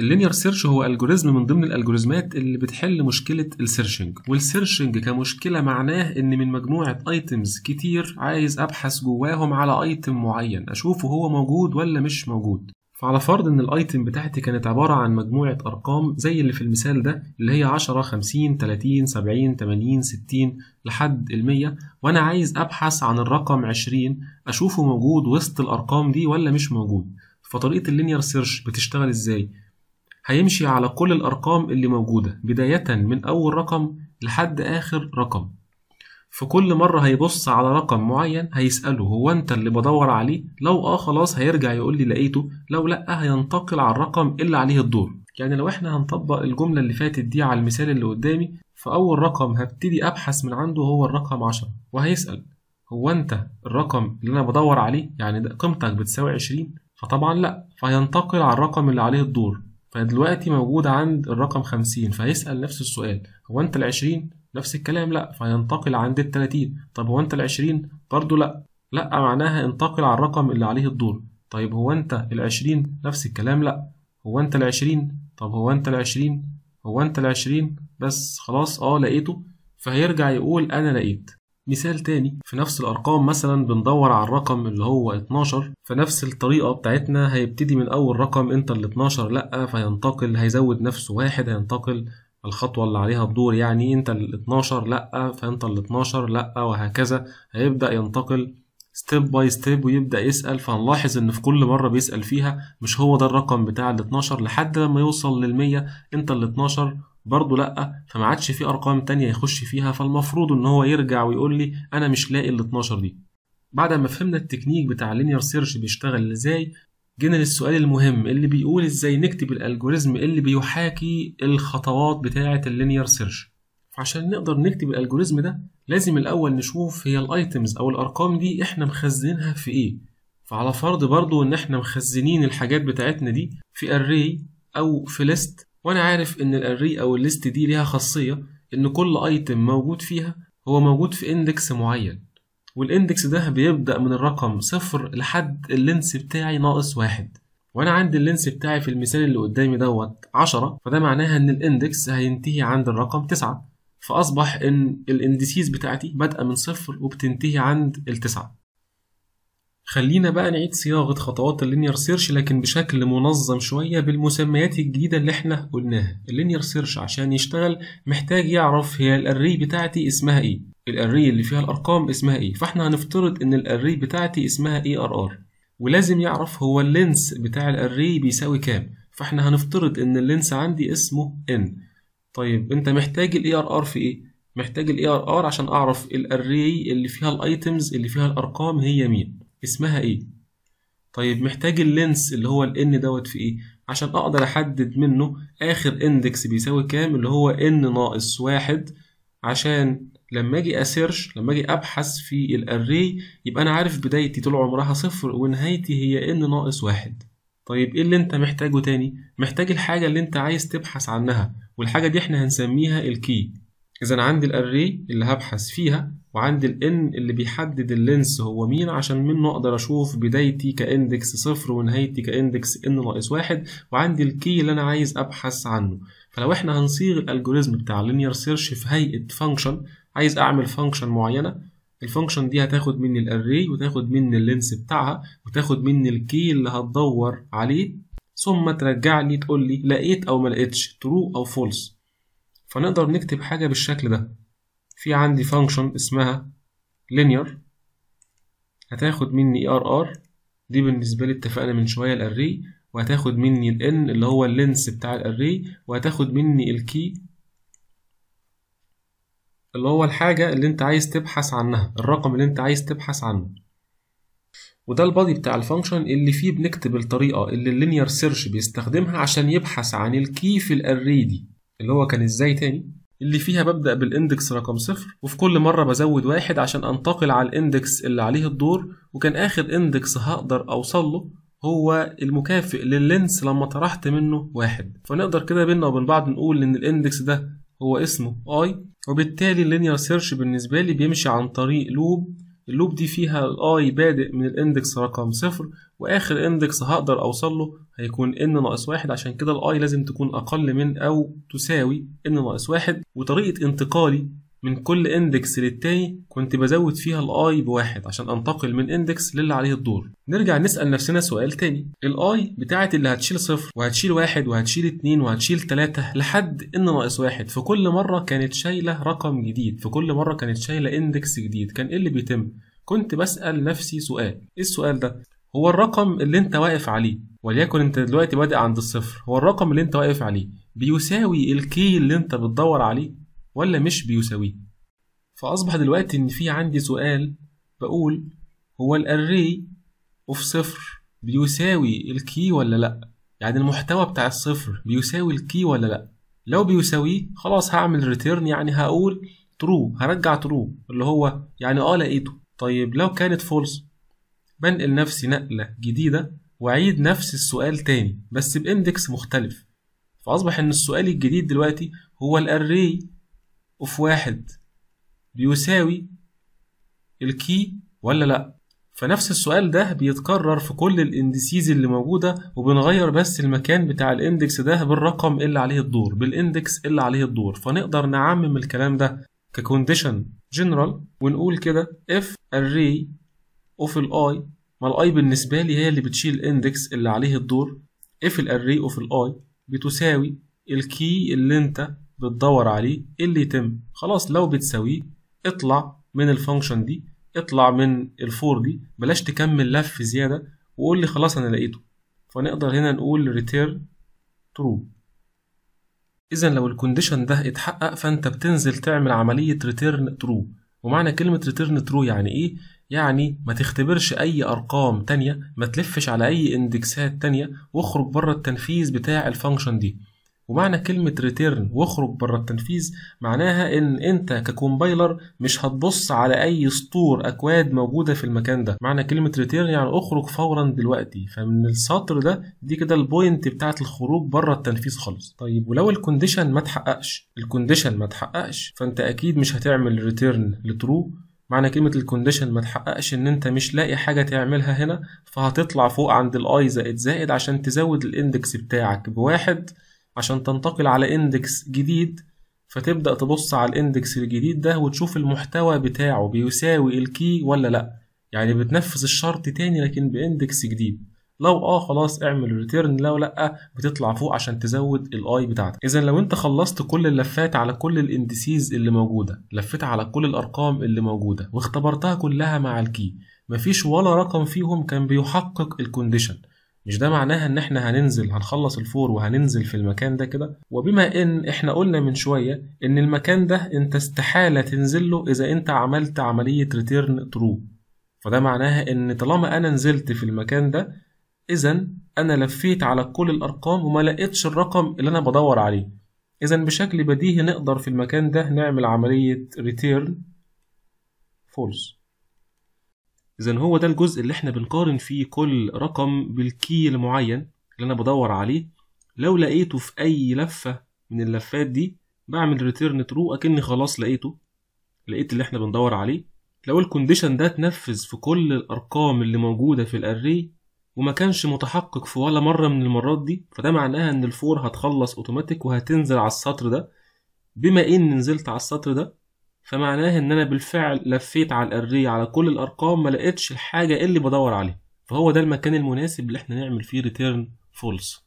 اللينير سيرش هو الجوريزم من ضمن الالجوريزمات اللي بتحل مشكله السيرشنج والسيرشنج كمشكله معناه ان من مجموعه ايتمز كتير عايز ابحث جواهم على ايتم معين اشوفه هو موجود ولا مش موجود فعلى فرض ان الايتم بتاعتي كانت عباره عن مجموعه ارقام زي اللي في المثال ده اللي هي 10 50 30 70 80 60 لحد ال 100 وانا عايز ابحث عن الرقم 20 اشوفه موجود وسط الارقام دي ولا مش موجود فطريقه اللينير سيرش بتشتغل ازاي هيمشي على كل الأرقام اللي موجودة بداية من أول رقم لحد آخر رقم في كل مرة هيبص على رقم معين هيسأله هو أنت اللي بدور عليه لو آه خلاص هيرجع يقول لي لقيته لو لأ هينتقل على الرقم اللي عليه الدور يعني لو احنا هنطبق الجملة اللي فاتت دي على المثال اللي قدامي فأول رقم هبتدي أبحث من عنده هو الرقم عشرة وهيسأل هو أنت الرقم اللي أنا بدور عليه يعني قيمتك بتساوي عشرين فطبعا لأ فهينتقل على الرقم اللي عليه الدور فدلوقتي موجود عند الرقم 50 فهيسأل نفس السؤال هو انت ال 20 نفس الكلام لا فينتقل عند ال 30 طب هو انت ال 20 برضه لا لا معناها انتقل على الرقم اللي عليه الدور طيب هو انت ال 20 نفس الكلام لا هو انت ال 20 طب هو انت ال 20 هو انت ال 20 بس خلاص اه لقيته فهيرجع يقول انا لقيت مثال تاني في نفس الأرقام مثلا بندور على الرقم اللي هو 12 فنفس الطريقة بتاعتنا هيبتدي من أول رقم أنت ال 12 لأ فهينتقل هيزود نفسه واحد هينتقل الخطوة اللي عليها الدور يعني أنت ال 12 لأ فأنت ال 12 لأ وهكذا هيبدأ ينتقل ستيب باي ستيب ويبدأ يسأل فهنلاحظ إن في كل مرة بيسأل فيها مش هو ده الرقم بتاع ال 12 لحد لما يوصل لل 100 أنت ال 12 برضه لا فما عادش في ارقام تانية يخش فيها فالمفروض ان هو يرجع ويقول لي انا مش لاقي ال 12 دي بعد ما فهمنا التكنيك بتاع اللينير سيرش بيشتغل ازاي جينا للسؤال المهم اللي بيقول ازاي نكتب الالجوريزم اللي بيحاكي الخطوات بتاعه اللينير سيرش فعشان نقدر نكتب الالجوريزم ده لازم الاول نشوف هي الايتمز او الارقام دي احنا مخزنينها في ايه فعلى فرض برضو ان احنا مخزنين الحاجات بتاعتنا دي في أري او في ليست وانا عارف ان الاري او الليست دي ليها خاصيه ان كل ايتم موجود فيها هو موجود في اندكس معين والاندكس ده بيبدا من الرقم صفر لحد اللينس بتاعي ناقص واحد وانا عندي اللينس بتاعي في المثال اللي قدامي دوت 10 فده معناها ان الاندكس هينتهي عند الرقم 9 فاصبح ان الاندسيز بتاعتي بادئه من صفر وبتنتهي عند التسعه خلينا بقى نعيد صياغة خطوات اللينير سيرش لكن بشكل منظم شوية بالمسميات الجديدة اللي احنا قلناها اللينير سيرش عشان يشتغل محتاج يعرف هي الاري بتاعتي اسمها ايه الاري اللي فيها الارقام اسمها ايه فاحنا هنفترض ان الاري بتاعتي اسمها اي ار ار ولازم يعرف هو اللينس بتاع الاري بيساوي كام فاحنا هنفترض ان اللينس عندي اسمه ان طيب انت محتاج الاي ار ار في ايه محتاج الاي ار ار عشان اعرف الاري اللي فيها الايتمز اللي فيها الارقام هي مين اسمها ايه طيب محتاج اللينس اللي هو الان دوت في ايه عشان اقدر احدد منه اخر اندكس بيساوي كام اللي هو ان ناقص واحد عشان لما اجي اسيرش لما اجي ابحث في الاري يبقى انا عارف بدايتي طول عمرها صفر ونهايتي هي ان ناقص واحد طيب ايه اللي انت محتاجه تاني محتاج الحاجه اللي انت عايز تبحث عنها والحاجه دي احنا هنسميها الكي اذا عندي الاري اللي هبحث فيها وعندي ال N اللي بيحدد اللينس هو مين عشان منه أقدر أشوف بدايتي كإندكس صفر ونهايتي كإندكس N ناقص واحد وعندي الكي اللي أنا عايز أبحث عنه فلو إحنا هنصيغ الألجوريزم بتاع linear سيرش في هيئة فانكشن عايز أعمل فانكشن معينة الفانكشن دي هتاخد مني الاري وتاخد مني اللينس بتاعها وتاخد مني الكي اللي هتدور عليه ثم ترجع لي تقول لي لقيت او ما لقيتش ترو او فولس فنقدر نكتب حاجه بالشكل ده في عندي فانكشن اسمها linear هتاخد مني ار e ار دي بالنسبة لي اتفقنا من شوية الاري وهتاخد مني ال n اللي هو اللينس بتاع الاري وهتاخد مني الكي اللي هو الحاجة اللي انت عايز تبحث عنها الرقم اللي انت عايز تبحث عنه وده البادي بتاع الفانكشن اللي فيه بنكتب الطريقة اللي اللينير سيرش بيستخدمها عشان يبحث عن الكي في الاري دي اللي هو كان ازاي تاني اللي فيها ببدأ بالاندكس رقم صفر وفي كل مرة بزود واحد عشان انتقل على الاندكس اللي عليه الدور وكان آخر اندكس هقدر أوصل له هو المكافئ لللينس لما طرحت منه واحد فنقدر كده بينا وبين بعض نقول إن الاندكس ده هو اسمه i وبالتالي اللينير سيرش بالنسبة لي بيمشي عن طريق لوب اللوب دي فيها الاي بادئ من الاندكس رقم صفر واخر اندكس هقدر اوصل له هيكون ان ناقص واحد عشان كده الاي لازم تكون اقل من او تساوي ان ناقص واحد وطريقه انتقالي من كل اندكس للتاني كنت بزود فيها الاي بواحد عشان انتقل من اندكس للي عليه الدور نرجع نسال نفسنا سؤال تاني الاي بتاعه اللي هتشيل صفر وهتشيل واحد وهتشيل اتنين وهتشيل تلاته لحد ان ناقص واحد في كل مره كانت شايله رقم جديد في كل مره كانت شايله اندكس جديد كان ايه اللي بيتم كنت بسال نفسي سؤال ايه السؤال ده هو الرقم اللي انت واقف عليه وليكن انت دلوقتي بادئ عند الصفر هو الرقم اللي انت واقف عليه بيساوي الكي اللي انت بتدور عليه ولا مش بيساويه فأصبح دلوقتي إن في عندي سؤال بقول هو الأري أوف صفر بيساوي الكي ولا لأ يعني المحتوى بتاع الصفر بيساوي الكي ولا لأ لو بيساويه خلاص هعمل ريتيرن يعني هقول ترو هرجع ترو اللي هو يعني اه لقيته طيب لو كانت فولس بنقل نفسي نقلة جديدة وأعيد نفس السؤال تاني بس بإندكس مختلف فأصبح إن السؤال الجديد دلوقتي هو الأري اوف واحد بيساوي الكي ولا لأ فنفس السؤال ده بيتكرر في كل الاندسيز اللي موجودة وبنغير بس المكان بتاع الاندكس ده بالرقم اللي عليه الدور بالاندكس اللي عليه الدور فنقدر نعمم الكلام ده ككونديشن جنرال ونقول كده اف array of الاي ما الاي بالنسبة لي هي اللي بتشيل الاندكس اللي عليه الدور اف الري of الاي بتساوي الكي اللي انت بتدور عليه ايه اللي يتم خلاص لو بتساويه اطلع من الفانكشن دي اطلع من الفور دي بلاش تكمل لف زياده وقول لي خلاص انا لقيته فنقدر هنا نقول ريتيرن ترو اذا لو الكونديشن ده اتحقق فانت بتنزل تعمل عمليه ريتيرن ترو ومعنى كلمه ريتيرن ترو يعني ايه يعني ما تختبرش اي ارقام تانية ما تلفش على اي اندكسات تانية واخرج بره التنفيذ بتاع الفانكشن دي ومعنى كلمة ريتيرن واخرج بره التنفيذ معناها ان انت ككومبايلر مش هتبص على اي سطور اكواد موجودة في المكان ده معنى كلمة ريتيرن يعني اخرج فورا دلوقتي فمن السطر ده دي كده البوينت بتاعة الخروج بره التنفيذ خالص طيب ولو الكونديشن ما تحققش الكونديشن ما تحققش فانت اكيد مش هتعمل ريتيرن لترو معنى كلمة الكونديشن ما تحققش ان انت مش لاقي حاجة تعملها هنا فهتطلع فوق عند الاي زائد زائد عشان تزود الاندكس بتاعك بواحد عشان تنتقل على اندكس جديد فتبدأ تبص على الاندكس الجديد ده وتشوف المحتوى بتاعه بيساوي الكي ولا لأ يعني بتنفذ الشرط تاني لكن بإندكس جديد لو اه خلاص اعمل ريتيرن لو لا بتطلع فوق عشان تزود الاي بتاعتك اذا لو انت خلصت كل اللفات على كل الاندسيز اللي موجوده لفيت على كل الارقام اللي موجوده واختبرتها كلها مع الكي مفيش ولا رقم فيهم كان بيحقق الكونديشن مش ده معناها ان احنا هننزل هنخلص الفور وهننزل في المكان ده كده وبما ان احنا قلنا من شويه ان المكان ده انت استحاله تنزله اذا انت عملت عمليه ريتيرن ترو فده معناها ان طالما انا نزلت في المكان ده اذا انا لفيت على كل الارقام وما لقيتش الرقم اللي انا بدور عليه اذا بشكل بديهي نقدر في المكان ده نعمل عمليه ريتيرن فولس اذا هو ده الجزء اللي احنا بنقارن فيه كل رقم بالكي المعين اللي انا بدور عليه لو لقيته في اي لفه من اللفات دي بعمل ريتيرن ترو اكني خلاص لقيته لقيت اللي احنا بندور عليه لو الكونديشن ده اتنفذ في كل الارقام اللي موجوده في الاري وما كانش متحقق في ولا مره من المرات دي فده معناها ان الفور هتخلص اوتوماتيك وهتنزل على السطر ده بما ان نزلت على السطر ده فمعناه ان انا بالفعل لفيت على الاري على كل الارقام ما لقيتش الحاجه اللي بدور عليها فهو ده المكان المناسب اللي احنا نعمل فيه ريتيرن فولس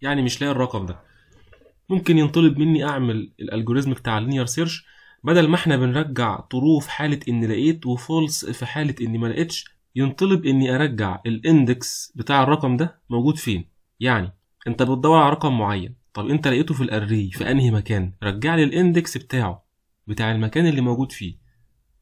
يعني مش لاقي الرقم ده ممكن ينطلب مني اعمل الالجوريزم بتاع اللينير سيرش بدل ما احنا بنرجع طرو في حاله ان لقيت وفولس في حاله اني ما لقيتش ينطلب اني ارجع الاندكس بتاع الرقم ده موجود فين يعني انت بتدور على رقم معين طب انت لقيته في الاري في انهي مكان رجع لي الاندكس بتاعه بتاع المكان اللي موجود فيه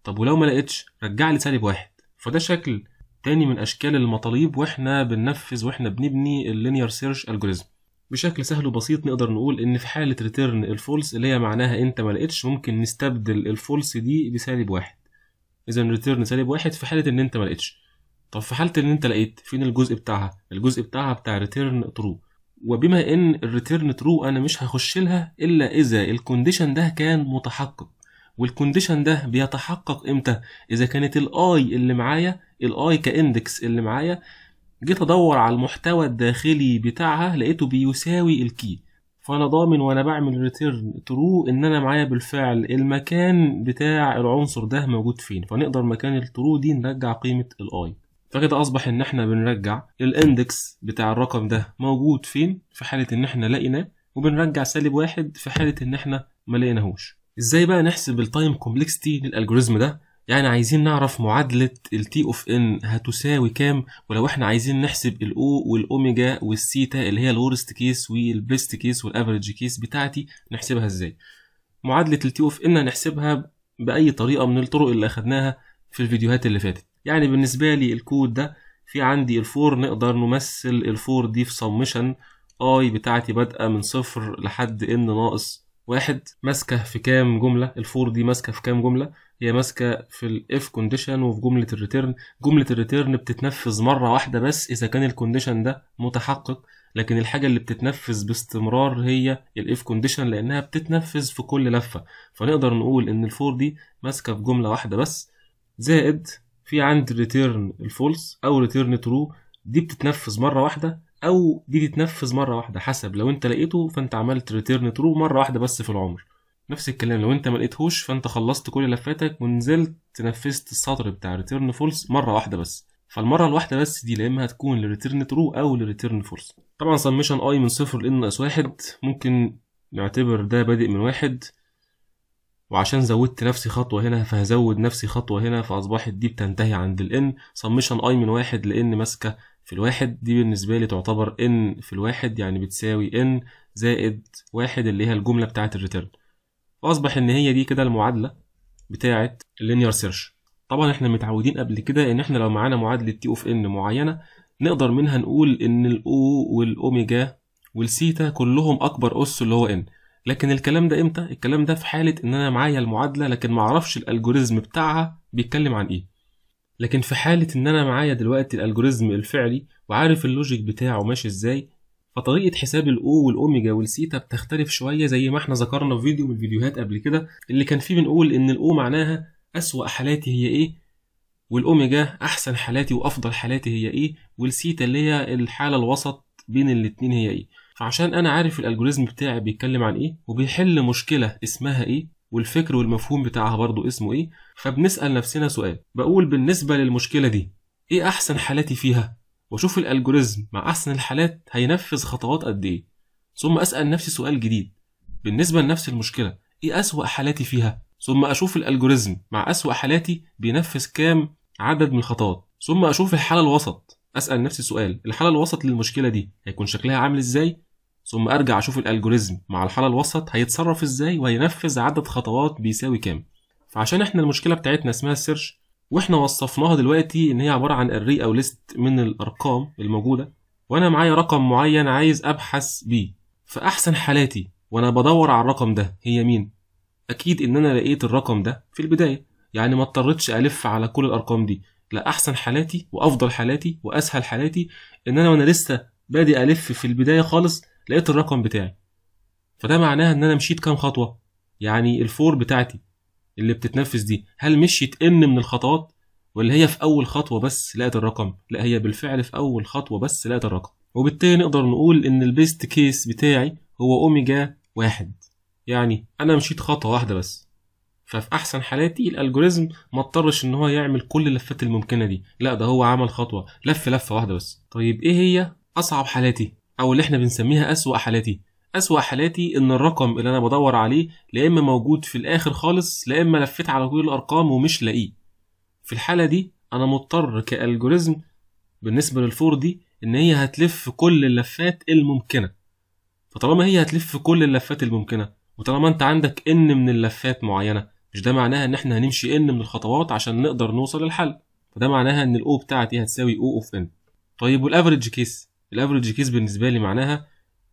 طب ولو ما لقيتش رجع لي سالب واحد فده شكل تاني من اشكال المطالب واحنا بننفذ واحنا بنبني اللينير سيرش الجوريزم بشكل سهل وبسيط نقدر نقول ان في حاله ريتيرن الفولس اللي هي معناها انت ما لقيتش ممكن نستبدل الفولس دي بسالب واحد اذا ريتيرن سالب واحد في حاله ان انت ما لقيتش طب في حاله ان انت لقيت فين الجزء بتاعها الجزء بتاعها بتاع ريتيرن ترو وبما ان الريتيرن ترو انا مش هخش لها الا اذا الكونديشن ده كان متحقق والكونديشن ده بيتحقق امتى اذا كانت الاي اللي معايا الاي كاندكس اللي معايا جيت ادور على المحتوى الداخلي بتاعها لقيته بيساوي الكي فانا ضامن وانا بعمل ريتيرن ترو ان انا معايا بالفعل المكان بتاع العنصر ده موجود فين فنقدر مكان الترو دي نرجع قيمه الاي فكده اصبح ان احنا بنرجع الاندكس بتاع الرقم ده موجود فين في حاله ان احنا لقيناه وبنرجع سالب واحد في حاله ان احنا ما لقيناهوش ازاي بقى نحسب التايم كومبلكسيتي للالجوريزم ده يعني عايزين نعرف معادلة T اوف N هتساوي كام ولو احنا عايزين نحسب O والاوميجا والثيتا اللي هي الورست كيس والبيست كيس والافريج كيس بتاعتي نحسبها ازاي معادلة T اوف N هنحسبها بأي طريقة من الطرق اللي اخدناها في الفيديوهات اللي فاتت يعني بالنسبة لي الكود ده في عندي الفور نقدر نمثل الفور دي في سمشن اي بتاعتي بادئة من صفر لحد ان ناقص واحد ماسكة في كام جملة الفور دي ماسكة في كام جملة هي ماسكة في الاف كونديشن وفي جملة الريتيرن جملة الريتيرن بتتنفذ مرة واحدة بس إذا كان الكونديشن ده متحقق لكن الحاجة اللي بتتنفذ باستمرار هي الاف كونديشن لأنها بتتنفذ في كل لفة فنقدر نقول إن الفور دي ماسكة في جملة واحدة بس زائد في عند ريتيرن الفولس او ريتيرن ترو دي بتتنفذ مره واحده او دي تتنفذ مره واحده حسب لو انت لقيته فانت عملت ريتيرن ترو مره واحده بس في العمر نفس الكلام لو انت ما لقيتهوش فانت خلصت كل لفاتك ونزلت تنفذت السطر بتاع ريتيرن فولس مره واحده بس فالمره الواحده بس دي لا اما هتكون لريتيرن ترو او لريتيرن فولس طبعا سميشن اي من صفر لان ناقص واحد ممكن نعتبر ده بادئ من واحد وعشان زودت نفسي خطوة هنا فهزود نفسي خطوة هنا فأصبحت دي بتنتهي عند الـ n سمشن i من واحد لـ n ماسكة في الواحد دي بالنسبة لي تعتبر n في الواحد يعني بتساوي n زائد واحد اللي هي الجملة بتاعة الريترن فأصبح إن هي دي كده المعادلة بتاعة اللينير سيرش طبعا احنا متعودين قبل كده ان احنا لو معانا معادلة تي اوف ان معينة نقدر منها نقول ان الاو والاوميجا والسيتا كلهم اكبر اس اللي هو ان لكن الكلام ده امتى الكلام ده في حاله ان انا معايا المعادله لكن معرفش الالجوريزم بتاعها بيتكلم عن ايه لكن في حاله ان انا معايا دلوقتي الالجوريزم الفعلي وعارف اللوجيك بتاعه ماشي ازاي فطريقة حساب الأو والأوميجا والسيتا بتختلف شوية زي ما احنا ذكرنا في فيديو من الفيديوهات قبل كده اللي كان فيه بنقول إن الأو معناها أسوأ حالاتي هي إيه والأوميجا أحسن حالاتي وأفضل حالاتي هي إيه والسيتا اللي هي الحالة الوسط بين الاتنين هي إيه عشان انا عارف الالجوريزم بتاعي بيتكلم عن ايه وبيحل مشكله اسمها ايه والفكر والمفهوم بتاعها برضه اسمه ايه فبنسال نفسنا سؤال بقول بالنسبه للمشكله دي ايه احسن حالاتي فيها واشوف الالجوريزم مع احسن الحالات هينفذ خطوات قد ايه ثم اسال نفسي سؤال جديد بالنسبه لنفس المشكله ايه اسوا حالاتي فيها ثم اشوف الالجوريزم مع اسوا حالاتي بينفذ كام عدد من الخطوات ثم اشوف الحاله الوسط اسال نفسي سؤال الحاله الوسط للمشكله دي هيكون شكلها عامل ازاي ثم ارجع اشوف الالجوريزم مع الحاله الوسط هيتصرف ازاي وهينفذ عدد خطوات بيساوي كام فعشان احنا المشكله بتاعتنا اسمها السيرش واحنا وصفناها دلوقتي ان هي عباره عن اري او ليست من الارقام الموجوده وانا معايا رقم معين عايز ابحث بيه فاحسن حالاتي وانا بدور على الرقم ده هي مين اكيد ان انا لقيت الرقم ده في البدايه يعني ما اضطرتش الف على كل الارقام دي لا احسن حالاتي وافضل حالاتي واسهل حالاتي ان انا وانا لسه بادئ الف في البدايه خالص لقيت الرقم بتاعي فده معناها ان انا مشيت كام خطوه يعني الفور بتاعتي اللي بتتنفس دي هل مشيت ان من الخطوات ولا هي في اول خطوه بس لقت الرقم لا هي بالفعل في اول خطوه بس لقت الرقم وبالتالي نقدر نقول ان البيست كيس بتاعي هو اوميجا واحد يعني انا مشيت خطوه واحده بس ففي احسن حالاتي الالجوريزم ما اضطرش ان هو يعمل كل اللفات الممكنه دي لا ده هو عمل خطوه لف لفه واحده بس طيب ايه هي اصعب حالاتي او اللي احنا بنسميها اسوا حالاتي اسوا حالاتي ان الرقم اللي انا بدور عليه لا اما موجود في الاخر خالص لا اما لفيت على كل الارقام ومش لاقيه في الحاله دي انا مضطر كالجوريزم بالنسبه للفور دي ان هي هتلف كل اللفات الممكنه فطالما هي هتلف كل اللفات الممكنه وطالما انت عندك ان من اللفات معينه مش ده معناها ان احنا هنمشي ان من الخطوات عشان نقدر نوصل للحل فده معناها ان الاو بتاعتي هتساوي او اوف ان طيب والافريج كيس الافريج كيس بالنسبه لي معناها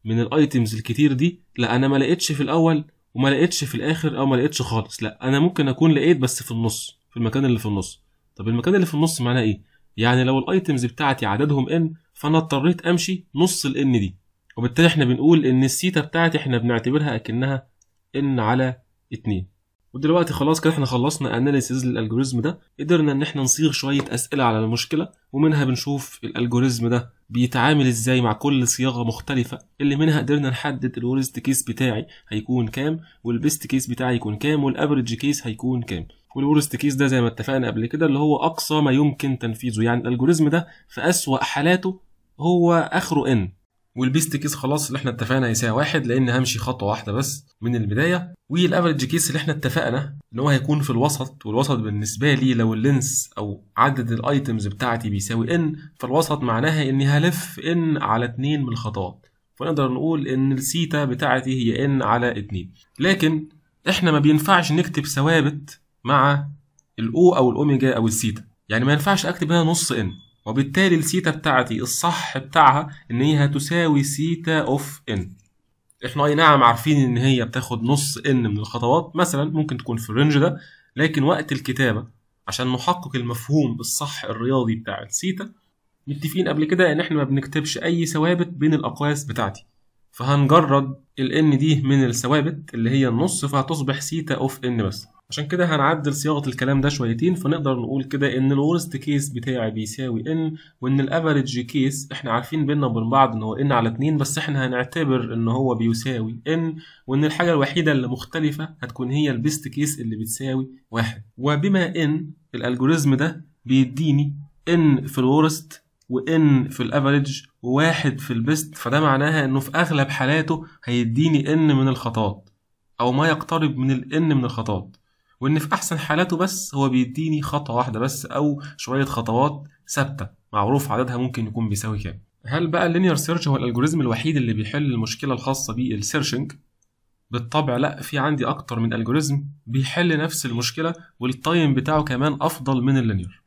من الايتيمز الكتير دي لا انا ما لقيتش في الاول وما لقيتش في الاخر او ما لقيتش خالص لا انا ممكن اكون لقيت بس في النص في المكان اللي في النص طب المكان اللي في النص معناه ايه يعني لو الايتيمز بتاعتي عددهم ان فانا اضطريت امشي نص الان دي وبالتالي احنا بنقول ان السيتا بتاعتي احنا بنعتبرها اكنها ان على 2 ودلوقتي خلاص كده احنا خلصنا اناليسيز للالجوريزم ده قدرنا ان احنا نصيغ شويه اسئله على المشكله ومنها بنشوف الالجوريزم ده بيتعامل ازاي مع كل صياغه مختلفه اللي منها قدرنا نحدد الورست كيس بتاعي هيكون كام والبيست كيس بتاعي يكون كام والافريج كيس هيكون كام والورست كيس ده زي ما اتفقنا قبل كده اللي هو اقصى ما يمكن تنفيذه يعني الالجوريزم ده في اسوأ حالاته هو اخره ان والبيست كيس خلاص اللي احنا اتفقنا يساوي واحد لان همشي خطوه واحده بس من البدايه والافرج كيس اللي احنا اتفقنا ان هو هيكون في الوسط والوسط بالنسبه لي لو اللينس او عدد الايتمز بتاعتي بيساوي ان فالوسط معناها اني هلف ان على 2 من الخطوات فنقدر نقول ان السيتا بتاعتي هي ان على 2 لكن احنا ما بينفعش نكتب ثوابت مع الاو او الاوميجا او السيتا يعني ما ينفعش اكتب هنا نص ان وبالتالي السيتا بتاعتي الصح بتاعها ان هي هتساوي سيتا اوف ان احنا اي نعم عارفين ان هي بتاخد نص ان من الخطوات مثلا ممكن تكون في الرينج ده لكن وقت الكتابه عشان نحقق المفهوم الصح الرياضي بتاع السيتا متفقين قبل كده ان احنا ما بنكتبش اي ثوابت بين الاقواس بتاعتي فهنجرد الان دي من الثوابت اللي هي النص فهتصبح سيتا اوف ان بس عشان كده هنعدل صياغه الكلام ده شويتين فنقدر نقول كده ان الورست كيس بتاعي بيساوي ان وان الافريج كيس احنا عارفين بينا وبين بعض ان هو ان على 2 بس احنا هنعتبر ان هو بيساوي ان وان الحاجه الوحيده اللي مختلفه هتكون هي البيست كيس اللي بتساوي 1 وبما ان الالجوريزم ده بيديني ان في الورست وان في الافريج وواحد في البيست فده معناها انه في اغلب حالاته هيديني ان من الخطاط او ما يقترب من الان من الخطاط وان في احسن حالاته بس هو بيديني خطوه واحده بس او شويه خطوات ثابته معروف عددها ممكن يكون بيساوي كام هل بقى اللينير سيرش هو الالجوريزم الوحيد اللي بيحل المشكله الخاصه بالسيرشنج بالطبع لا في عندي اكتر من الجوريزم بيحل نفس المشكله والتايم بتاعه كمان افضل من اللينير